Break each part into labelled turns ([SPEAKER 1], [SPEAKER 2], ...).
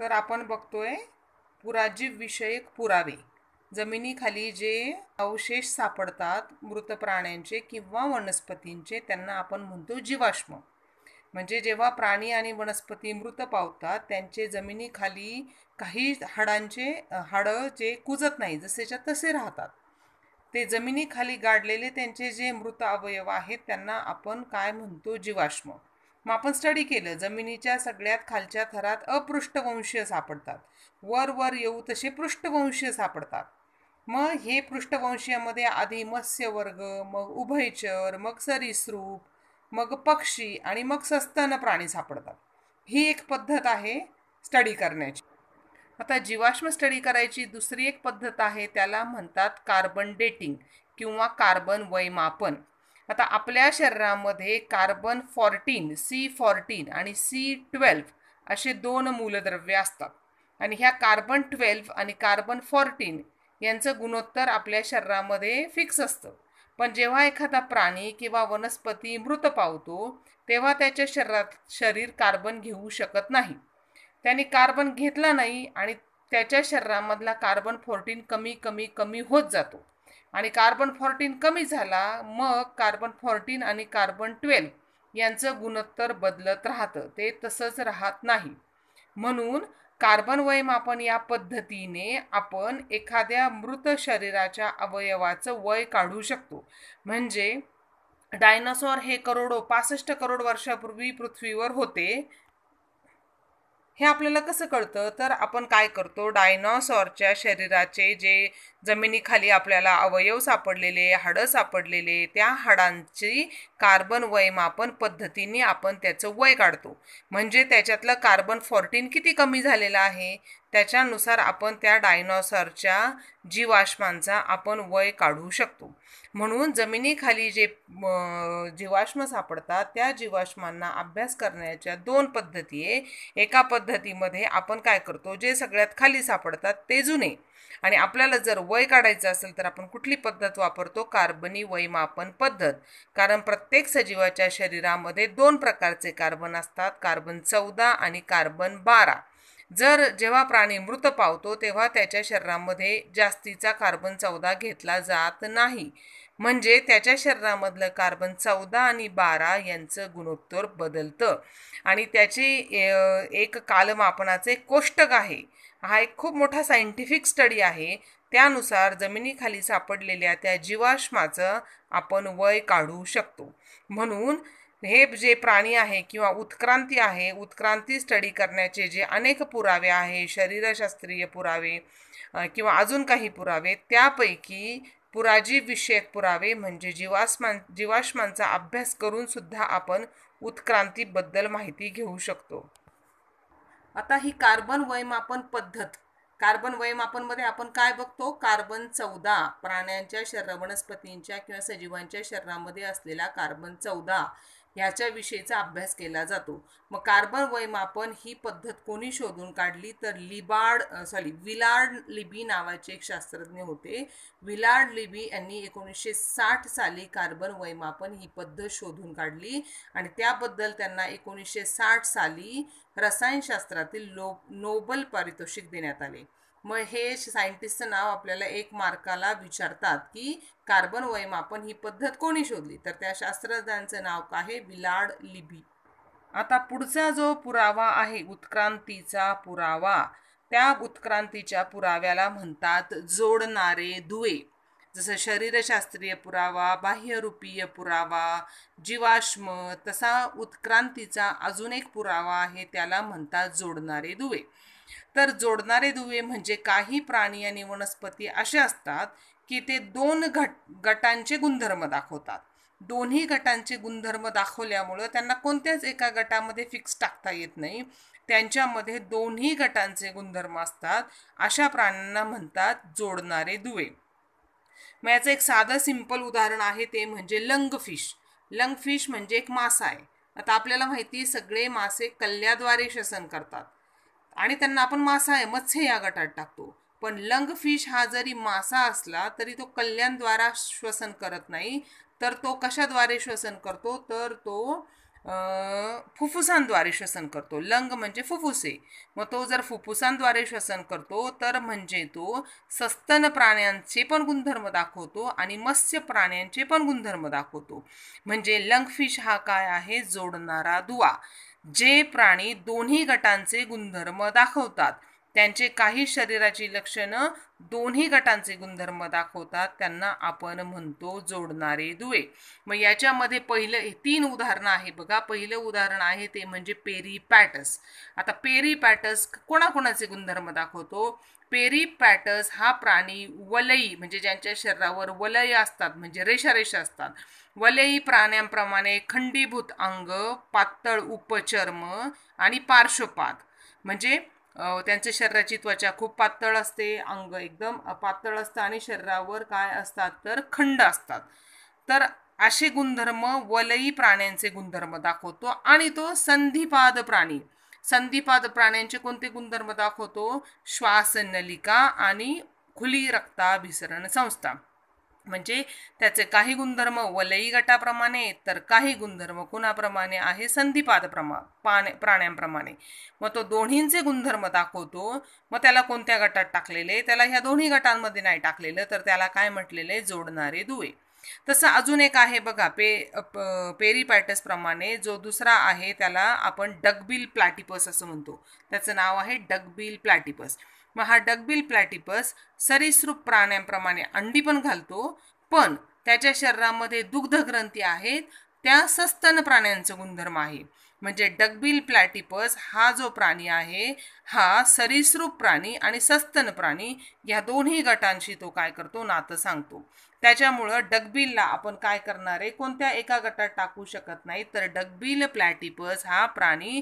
[SPEAKER 1] तर आपण बघतोय पुराजीवविषयक पुरावे जमिनीखाली जे अवशेष सापडतात मृत प्राण्यांचे किंवा वनस्पतींचे त्यांना आपण म्हणतो जीवाश्म म्हणजे जेव्हा प्राणी आणि वनस्पती मृत पावतात त्यांचे जमिनीखाली काही हाडांचे हाडं जे कुजत नाही जसेच्या तसे राहतात ते जमिनीखाली गाडलेले त्यांचे जे मृत अवयव आहेत त्यांना आपण काय म्हणतो जीवाश्म मग आपण स्टडी केलं जमिनीच्या सगळ्यात खालच्या थरात अपृष्ठवंशीय सापडतात वर वर येऊ तसे पृष्ठवंशीय सापडतात मग हे पृष्ठवंशीयामध्ये आधी मत्स्य वर्ग मग उभयचर मग सरीसृप मग पक्षी आणि मग सस्तन प्राणी सापडतात ही एक पद्धत आहे स्टडी करण्याची आता जीवाश्म स्टडी करायची दुसरी एक पद्धत आहे त्याला म्हणतात कार्बन डेटिंग किंवा कार्बन वयमापन आता आपल्या शरीरामध्ये कार्बन फॉर्टीन सी फॉर्टीन आणि सी ट्वेल्व असे दोन मूलद्रव्य असतात आणि ह्या कार्बन ट्वेल्व आणि कार्बन फॉर्टीन यांचं गुणोत्तर आपल्या शरीरामध्ये फिक्स असतं पण जेव्हा एखादा प्राणी किंवा वनस्पती मृत पावतो तेव्हा त्याच्या शरीरात शरीर कार्बन घेऊ शकत नाही त्याने कार्बन घेतला नाही आणि त्याच्या शरीरामधला कार्बन फोर्टीन कमी कमी कमी होत जातो आणि कार्बन फॉर्टीन कमी झाला मग कार्बन फॉर्टीन आणि कार्बन ट्वेल्व यांचं गुणोत्तर बदलत राहतं ते तसंच राहत नाही म्हणून कार्बन वयमापन या पद्धतीने आपण एखाद्या मृत शरीराच्या अवयवाचं वय काढू शकतो म्हणजे डायनासॉर हे करोडो पासष्ट करोड वर्षापूर्वी पृथ्वीवर होते हे आपल्याला कसं कळतं तर आपण काय करतो डायनॉसॉरच्या शरीराचे जे जमिनीखाली आपल्याला अवयव सापडलेले हाडं सापडलेले त्या हाडांची कार्बन वयमापन पद्धतीने आपण त्याचं वय काढतो म्हणजे त्याच्यातलं कार्बन फॉर्टीन किती कमी झालेलं आहे त्याच्यानुसार आपण त्या डायनॉसॉरच्या जीवाश्मांचा आपण वय काढू शकतो म्हणून जमिनीखाली जे जीवाश्म सापडतात त्या जीवाश्मांना अभ्यास करण्याच्या दोन पद्धती आहे एका पद्धतीमध्ये आपण काय करतो जे सगळ्यात खाली सापडतात ते जुने आणि आपल्याला जर वय काढायचं असेल तर आपण कुठली पद्धत वापरतो कार्बनी वयमापन पद्धत कारण प्रत्येक सजीवाच्या शरीरामध्ये दोन प्रकारचे कार्बन असतात कार्बन चौदा आणि कार्बन बारा जर जेव्हा प्राणी मृत पावतो तेव्हा त्याच्या शरीरामध्ये जास्तीचा कार्बन चौदा घेतला जात नाही म्हणजे त्याच्या शरीरामधलं कार्बन चौदा आणि बारा यांचं गुणोत्तर बदलतं आणि त्याची एक कालमापनाचे कोष्टक आहे हा एक खूप मोठा सायंटिफिक स्टडी आहे त्यानुसार जमिनीखाली सापडलेल्या त्या जीवाश्माचं आपण वय काढू शकतो म्हणून हे जे प्राणी आहे किंवा उत्क्रांती आहे उत्क्रांती स्टडी करण्याचे जे अनेक पुरावे आहे शरीरशास्त्रीय पुरावे किंवा अजून काही पुरावे त्यापैकी पुराजीविषयक पुरावे म्हणजे जीवाश्मान जीवाश्मांचा अभ्यास करूनसुद्धा आपण उत्क्रांतीबद्दल माहिती घेऊ शकतो आता ही कार्बन वयमापन पद्धत कार्बन वयमापनमध्ये आपण काय बघतो कार्बन चौदा प्राण्यांच्या शरीर वनस्पतींच्या किंवा सजीवांच्या शरीरामध्ये असलेला कार्बन चौदा ह्याच्याविषयीचा अभ्यास केला जातो मग कार्बन वयमापन ही पद्धत कोणी शोधून काढली तर लिबार्ड सॉरी विलार्ड लिबी नावाचे एक शास्त्रज्ञ होते विलार्ड लिबी यांनी एकोणीसशे साठ साली कार्बन वयमापन ही पद्धत शोधून काढली आणि त्याबद्दल त्यांना एकोणीसशे साठ साली रसायनशास्त्रातील लो नोबल पारितोषिक देण्यात आले मग हे सायंटिस्टचं नाव आपल्याला एक मार्काला विचारतात की कार्बन वयमापन ही पद्धत कोणी शोधली तर त्या शास्त्रज्ञांचं नाव काय आहे विलाड लिबी आता पुढचा जो पुरावा आहे उत्क्रांतीचा पुरावा त्या उत्क्रांतीच्या पुराव्याला म्हणतात जोडणारे दुवे जसं शरीरशास्त्रीय पुरावा बाह्यरूपीय पुरावा जीवाश्म तसा उत्क्रांतीचा अजून एक पुरावा आहे त्याला म्हणतात जोडणारे दुवे तर जोडणारे दुवे म्हणजे काही प्राणी आणि वनस्पती असे असतात की ते दोन घट गटांचे गुणधर्म दाखवतात दोन्ही गटांचे गुणधर्म दाखवल्यामुळं त्यांना कोणत्याच एका गटामध्ये फिक्स टाकता येत नाही त्यांच्यामध्ये दोन्ही गटांचे गुणधर्म असतात अशा प्राण्यांना म्हणतात जोडणारे दुवे मग याचं एक साधं सिंपल उदाहरण आहे ते म्हणजे लंग फिश लंग फिश म्हणजे एक मासा आहे आता आपल्याला माहिती सगळे मासे कल्ल्याद्वारे श्वसन करतात आणि त्यांना आपण मासा आहे मत्स्य या गटात टाकतो पण लंग फिश हा जरी मासा असला तरी तो कल्याणद्वारा श्वसन करत नाही तर तो कशाद्वारे श्वसन करतो तर तो फुफ्फुसांद्वारे श्वसन करतो लंग म्हणजे फुफ्फुसे मग तो जर फुफ्फुसांद्वारे श्वसन करतो तर म्हणजे तो सस्तन प्राण्यांचे पण गुणधर्म दाखवतो आणि मत्स्य प्राण्यांचे पण गुणधर्म दाखवतो म्हणजे लंग फिश हा काय आहे जोडणारा दुवा जे प्राणी दोन्ही गटांचे गुणधर्म दाखवतात त्यांचे काही शरीराची लक्षणं दोन्ही गटांचे गुणधर्म दाखवतात त्यांना आपण म्हणतो जोडणारे दुवे मग याच्यामध्ये पहिलं तीन उदाहरणं आहे बघा पहिलं उदाहरण आहे ते म्हणजे पेरी पॅटस आता पेरी पॅटस कोणाकोणाचे गुणधर्म दाखवतो पेरी पॅटस हा प्राणी वलयी म्हणजे ज्यांच्या शरीरावर वलय असतात म्हणजे रेषारेषा असतात वलयी प्राण्यांप्रमाणे खंडीभूत अंग पातळ उपचर्म आणि पार्श्वपाद म्हणजे त्यांच्या शरीराची त्वचा खूप पातळ असते अंग एकदम पातळ असतं आणि शरीरावर काय असतात तर खंड असतात तर असे गुणधर्म वलयी प्राण्यांचे गुणधर्म दाखवतो आणि तो संधिपाद प्राणी संधिपाद प्राण्यांचे कोणते गुणधर्म दाखवतो श्वासनलिका आणि खुली रक्ताभिसरण संस्था म्हणजे त्याचे काही गुणधर्म वलयी गटाप्रमाणे तर काही गुणधर्म कुणाप्रमाणे आहे संधिपाद प्रमा प्राण्यांप्रमाणे मग तो दोन्हींचे गुणधर्म दाखवतो मग त्याला कोणत्या गटात टाकलेले त्याला ह्या दोन्ही गटांमध्ये नाही टाकलेलं तर त्याला काय म्हटलेले जोडणारे दुवे तसं अजून एक आहे बघा पे प्रमाणे जो दुसरा आहे त्याला आपण डगबिल प्लॅटिपस असं म्हणतो त्याचं नाव आहे डगबिल प्लॅटिपस मग हा डगबिल प्लॅटिपस सरीसृप प्राण्यांप्रमाणे अंडी पण घालतो पण त्याच्या शरीरामध्ये दुग्ध ग्रंथी आहेत त्या सस्तन प्राण्यांचं गुणधर्म आहे म्हणजे डगबिल प्लॅटिपस हा जो प्राणी आहे हा सरीसृप प्राणी आणि सस्तन प्राणी या दोन्ही गटांशी तो काय करतो नातं सांगतो त्याच्यामुळं डगबिलला आपण काय करणार आहे कोणत्या एका गटात टाकू शकत नाही तर डगबिल प्लॅटिपस हा प्राणी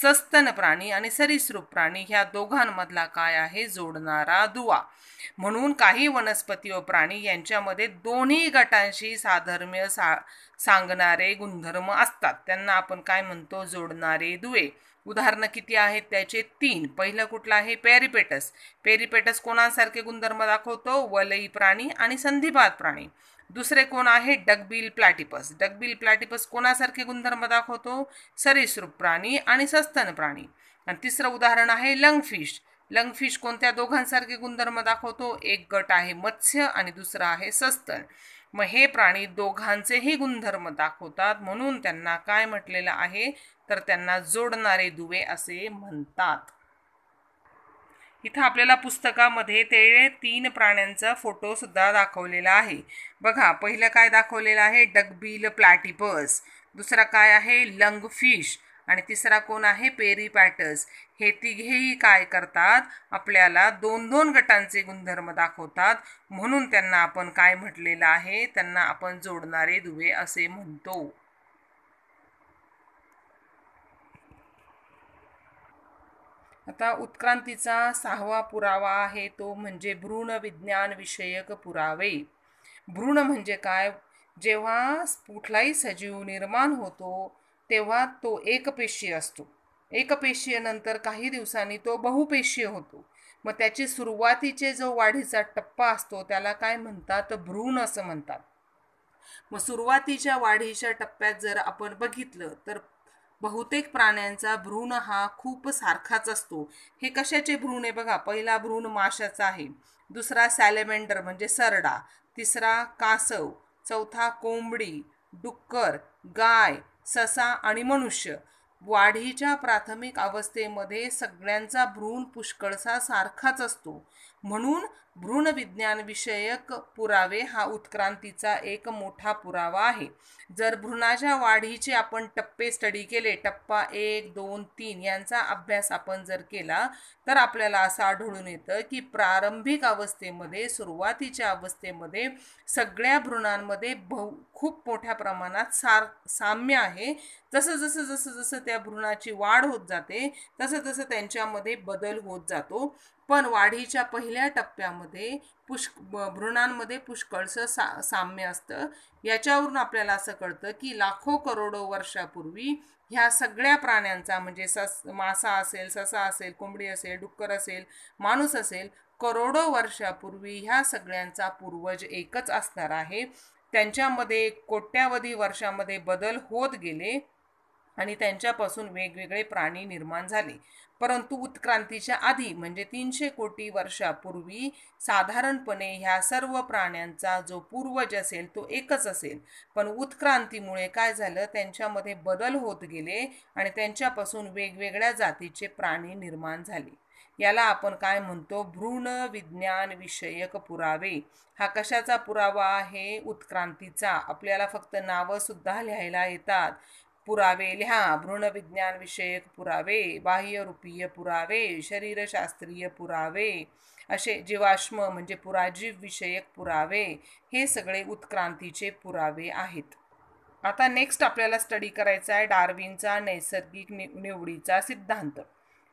[SPEAKER 1] सस्तन प्राणी आणि सरीसृप प्राणी ह्या दोघांमधला काय आहे जोडणारा दुवा म्हणून काही वनस्पती व प्राणी यांच्यामध्ये दोन्ही गटांशी साधर्म्य सा सांगणारे गुणधर्म असतात त्यांना आपण काय म्हणतो जोडणारे दुवे उदाहरणं किती आहेत त्याचे तीन पहिलं कुठलं आहे पेरिपेटस पेरिपेटस कोणासारखे गुणधर्म दाखवतो वलयी प्राणी आणि संधिपात प्राणी दुसरे कोण आहे डगबिल प्लॅटिपस डगबिल प्लॅटिपस कोणासारखे गुणधर्म दाखवतो सरीसृप प्राणी आणि सस्तन प्राणी आणि तिसरं उदाहरण आहे लंगफिश लंगफिश कोणत्या दोघांसारखे गुणधर्म दाखवतो एक गट आहे मत्स्य आणि दुसरा आहे सस्तन मग हे प्राणी दोघांचेही गुणधर्म दाखवतात म्हणून त्यांना काय म्हटलेलं आहे तर त्यांना जोडणारे दुवे असे म्हणतात इथं आपल्याला पुस्तकामध्ये ते तीन प्राण्यांचा फोटो सुद्धा दाखवलेला आहे बघा पहिलं काय दाखवलेलं आहे डगबिल प्लॅटिपस दुसरा काय आहे लंग फिश आणि तिसरा कोण आहे पेरी पॅटस हे तिघेही काय करतात आपल्याला दोन दोन गटांचे गुणधर्म दाखवतात म्हणून त्यांना आपण काय म्हटलेलं आहे त्यांना आपण जोडणारे दुवे असे म्हणतो आता उत्क्रांतीचा सहावा पुरावा आहे तो म्हणजे भ्रूण विज्ञान विषयक पुरावे भ्रूण म्हणजे काय जेव्हा कुठलाही सजीव निर्माण होतो तेव्हा तो एकपेशी असतो एकपेशीयनंतर काही दिवसांनी तो बहुपेशीय होतो मग त्याची सुरुवातीचे जो वाढीचा टप्पा असतो त्याला काय म्हणतात भ्रूण असं म्हणतात मग सुरुवातीच्या वाढीच्या टप्प्यात जर आपण बघितलं तर बहुतेक प्राण्यांचा भ्रूण हा खूप सारखाच असतो हे कशाचे भ्रूण आहे बघा पहिला भ्रूण माशाचा आहे दुसरा सॅलेमेंडर म्हणजे सरडा तिसरा कासव चौथा कोंबडी डुक्कर गाय ससा आणि मनुष्य वाढीच्या प्राथमिक अवस्थेमध्ये सगळ्यांचा भ्रूण पुष्कळसा सारखाच असतो म्हणून भ्रूणविज्ञानविषयक पुरावे हा उत्क्रांतीचा एक मोठा पुरावा आहे जर भ्रूणाच्या वाढीचे आपण टप्पे स्टडी केले टप्पा एक दोन तीन यांचा अभ्यास आपण जर केला तर आपल्याला असं आढळून येतं की प्रारंभिक अवस्थेमध्ये सुरुवातीच्या अवस्थेमध्ये सगळ्या भ्रूणांमध्ये बहु खूप मोठ्या प्रमाणात सार साम्य आहे जसं जसं जसं जसं त्या भ्रूणाची वाढ होत जाते तसं तसं त्यांच्यामध्ये बदल होत जातो पण वाढीच्या पहिल्या टप्प्यामध्ये पुष्क भ्रूणांमध्ये पुष्कळचं सा साम्य असतं याच्यावरून आपल्याला असं कळतं की लाखो करोडो वर्षापूर्वी ह्या सगळ्या प्राण्यांचा म्हणजे सस मासा असेल ससा असेल कोंबडी असेल डुक्कर असेल माणूस असेल करोडो वर्षापूर्वी ह्या सगळ्यांचा पूर्वज एकच असणार आहे त्यांच्यामध्ये कोट्यावधी वर्षामध्ये बदल होत गेले आणि त्यांच्यापासून वेगवेगळे प्राणी निर्माण झाले परंतु उत्क्रांतीच्या आधी म्हणजे तीनशे कोटी वर्षापूर्वी साधारणपणे ह्या सर्व प्राण्यांचा जो पूर्वज असेल तो एकच असेल पण उत्क्रांतीमुळे काय झालं त्यांच्यामध्ये बदल होत गेले आणि त्यांच्यापासून वेगवेगळ्या जातीचे प्राणी निर्माण झाले याला आपण काय म्हणतो भ्रूण विज्ञान विषयक पुरावे हा कशाचा पुरावा आहे उत्क्रांतीचा आपल्याला फक्त नावंसुद्धा लिहायला येतात पुरावे लिहा विषयक पुरावे बाह्यरूपीय पुरावे शरीरशास्त्रीय पुरावे असे जीवाश्म म्हणजे पुराजीव विषयक पुरावे हे सगळे उत्क्रांतीचे पुरावे आहेत आता नेक्स्ट आपल्याला स्टडी करायचा आहे डार्विनचा नैसर्गिक नि निवडीचा सिद्धांत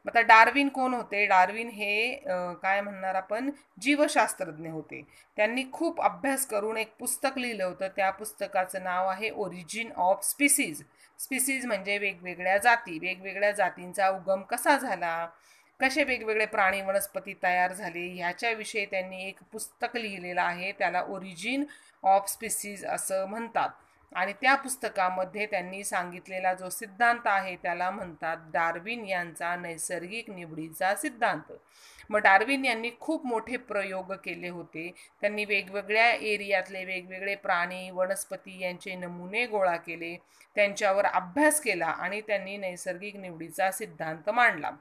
[SPEAKER 1] आता डार्विन कोण होते डार्विन हे काय म्हणणार आपण जीवशास्त्रज्ञ होते त्यांनी खूप अभ्यास करून एक पुस्तक लिहिलं होतं त्या पुस्तकाचं नाव आहे ओरिजिन ऑफ स्पीसीज स्पीसीज म्हणजे वेगवेगळ्या जाती वेगवेगळ्या जातींचा उगम कसा झाला कसे वेगवेगळे प्राणी वनस्पती तयार झाले ह्याच्याविषयी त्यांनी एक पुस्तक लिहिलेलं आहे त्याला ओरिजिन ऑफ स्पीसीज असं म्हणतात आणि त्या पुस्तकामध्ये त्यांनी सांगितलेला जो सिद्धांत आहे त्याला म्हणतात डार्विन यांचा नैसर्गिक निवडीचा सिद्धांत मग डार्विन यांनी खूप मोठे प्रयोग केले होते त्यांनी वेगवेगळ्या एरियातले वेगवेगळे प्राणी वनस्पती यांचे नमुने गोळा केले त्यांच्यावर अभ्यास केला आणि त्यांनी नैसर्गिक निवडीचा सिद्धांत मांडला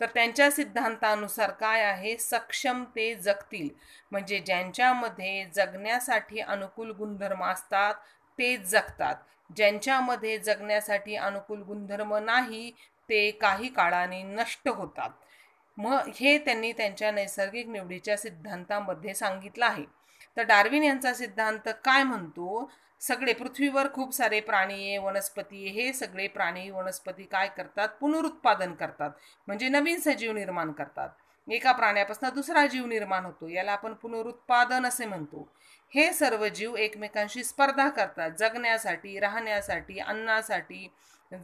[SPEAKER 1] तर त्यांच्या सिद्धांतानुसार काय आहे सक्षम ते जगतील म्हणजे ज्यांच्यामध्ये जगण्यासाठी अनुकूल गुणधर्म असतात ते जगतात ज्यांच्यामध्ये जगण्यासाठी अनुकूल गुणधर्म नाही ते काही काळाने नष्ट होतात म हे त्यांनी त्यांच्या नैसर्गिक निवडीच्या सिद्धांतामध्ये सांगितलं आहे तर डार्विन यांचा सिद्धांत काय म्हणतो सगळे पृथ्वीवर खूप सारे प्राणी वनस्पती हे सगळे प्राणी वनस्पती काय करतात पुनरुत्पादन करतात म्हणजे नवीन सजीव निर्माण करतात एका प्राण्यापासून दुसरा जीव निर्माण होतो याला आपण पुनरुत्पादन असे म्हणतो हे सर्व जीव एकमेकांशी स्पर्धा करतात जगण्यासाठी राहण्यासाठी अन्नासाठी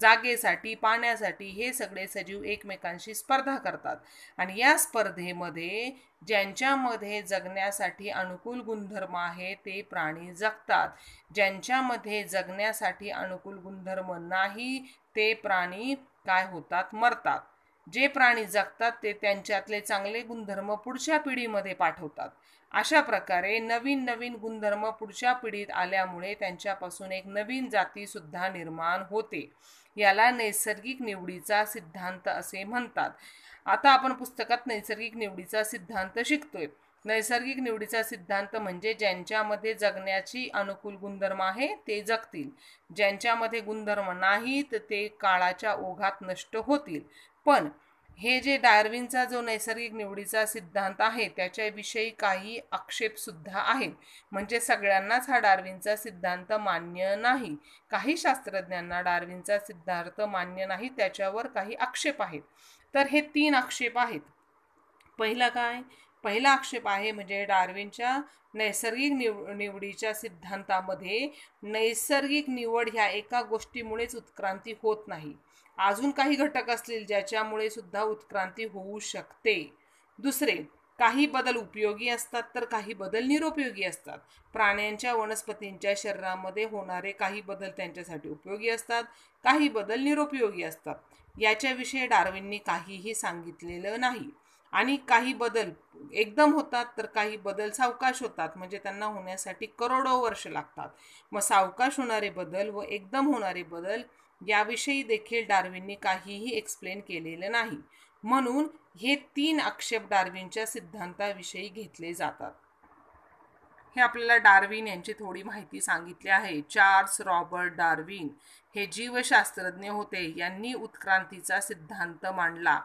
[SPEAKER 1] जागेसाठी पाण्यासाठी हे सगळे सजीव एकमेकांशी स्पर्धा करतात आणि या स्पर्धेमध्ये ज्यांच्यामध्ये जगण्यासाठी अनुकूल गुणधर्म आहे ते प्राणी जगतात ज्यांच्यामध्ये जगण्यासाठी अनुकूल गुणधर्म नाही ते प्राणी काय होतात मरतात जे प्राणी जगतात ते त्यांच्यातले चांगले गुणधर्म पुढच्या पिढीमध्ये पाठवतात अशा प्रकारे नवीन नवीन गुणधर्म पुढच्या पिढीत आल्यामुळे त्यांच्यापासून एक नवीन जातीसुद्धा निर्माण होते याला नैसर्गिक निवडीचा सिद्धांत असे म्हणतात आता आपण पुस्तकात नैसर्गिक निवडीचा सिद्धांत शिकतोय नैसर्गिक निवडीचा सिद्धांत म्हणजे ज्यांच्यामध्ये जगण्याची अनुकूल गुणधर्म आहे ते जगतील ज्यांच्यामध्ये गुणधर्म नाहीत ते काळाच्या ओघात नष्ट होतील पण हे जे डार्विनचा जो नैसर्गिक निवडीचा सिद्धांत आहे त्याच्याविषयी काही आक्षेपसुद्धा आहेत म्हणजे सगळ्यांनाच हा डार्विनचा सिद्धांत मान्य नाही काही शास्त्रज्ञांना डार्विनचा सिद्धांत मान्य नाही त्याच्यावर काही आक्षेप आहेत तर हे तीन आक्षेप आहेत पहिला काय पहिला आक्षेप आहे म्हणजे डार्विनच्या नैसर्गिक निव निवडीच्या सिद्धांतामध्ये नैसर्गिक निवड ह्या एका गोष्टीमुळेच उत्क्रांती होत नाही अजून काही घटक असतील ज्याच्यामुळे सुद्धा उत्क्रांती होऊ शकते दुसरे काही बदल उपयोगी असतात तर काही बदल निरुपयोगी असतात प्राण्यांच्या वनस्पतींच्या शरीरामध्ये होणारे काही बदल त्यांच्यासाठी उपयोगी असतात काही बदल निरुपयोगी असतात याच्याविषयी डार्विननी काहीही सांगितलेलं नाही आणि काही बदल एकदम होतात तर काही बदल सावकाश होतात म्हणजे त्यांना होण्यासाठी करोडो वर्ष लागतात मग सावकाश होणारे बदल व एकदम होणारे बदल याविषयी देखील डार्विनने काहीही एक्सप्लेन केलेलं नाही म्हणून हे तीन आक्षेप डार्विनच्या सिद्धांताविषयी घेतले जातात हे आपल्याला डार्विन यांची थोडी माहिती सांगितली आहे चार्ल्स रॉबर्ट डार्विन हे जीवशास्त्रज्ञ होते यांनी उत्क्रांतीचा सिद्धांत मांडला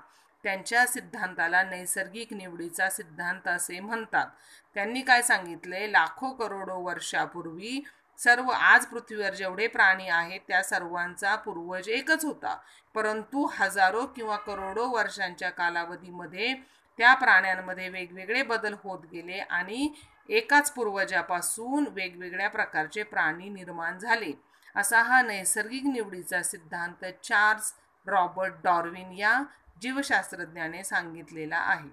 [SPEAKER 1] त्यांच्या सिद्धांताला नैसर्गिक निवडीचा सिद्धांत असे म्हणतात त्यांनी काय सांगितले लाखो करोडो वर्षापूर्वी सर्व आज पृथ्वीवर जेवढे प्राणी आहेत त्या सर्वांचा पूर्वज एकच होता परंतु हजारो किंवा करोडो वर्षांच्या कालावधीमध्ये त्या प्राण्यांमध्ये वेगवेगळे बदल होत गेले आणि एकाच पूर्वजापासून वेगवेगळ्या प्रकारचे प्राणी निर्माण झाले असा हा नैसर्गिक निवडीचा सिद्धांत चार्ल्स रॉबर्ट डॉर्विन या जीवशास्त्रज्ञाने सांगितलेला आहे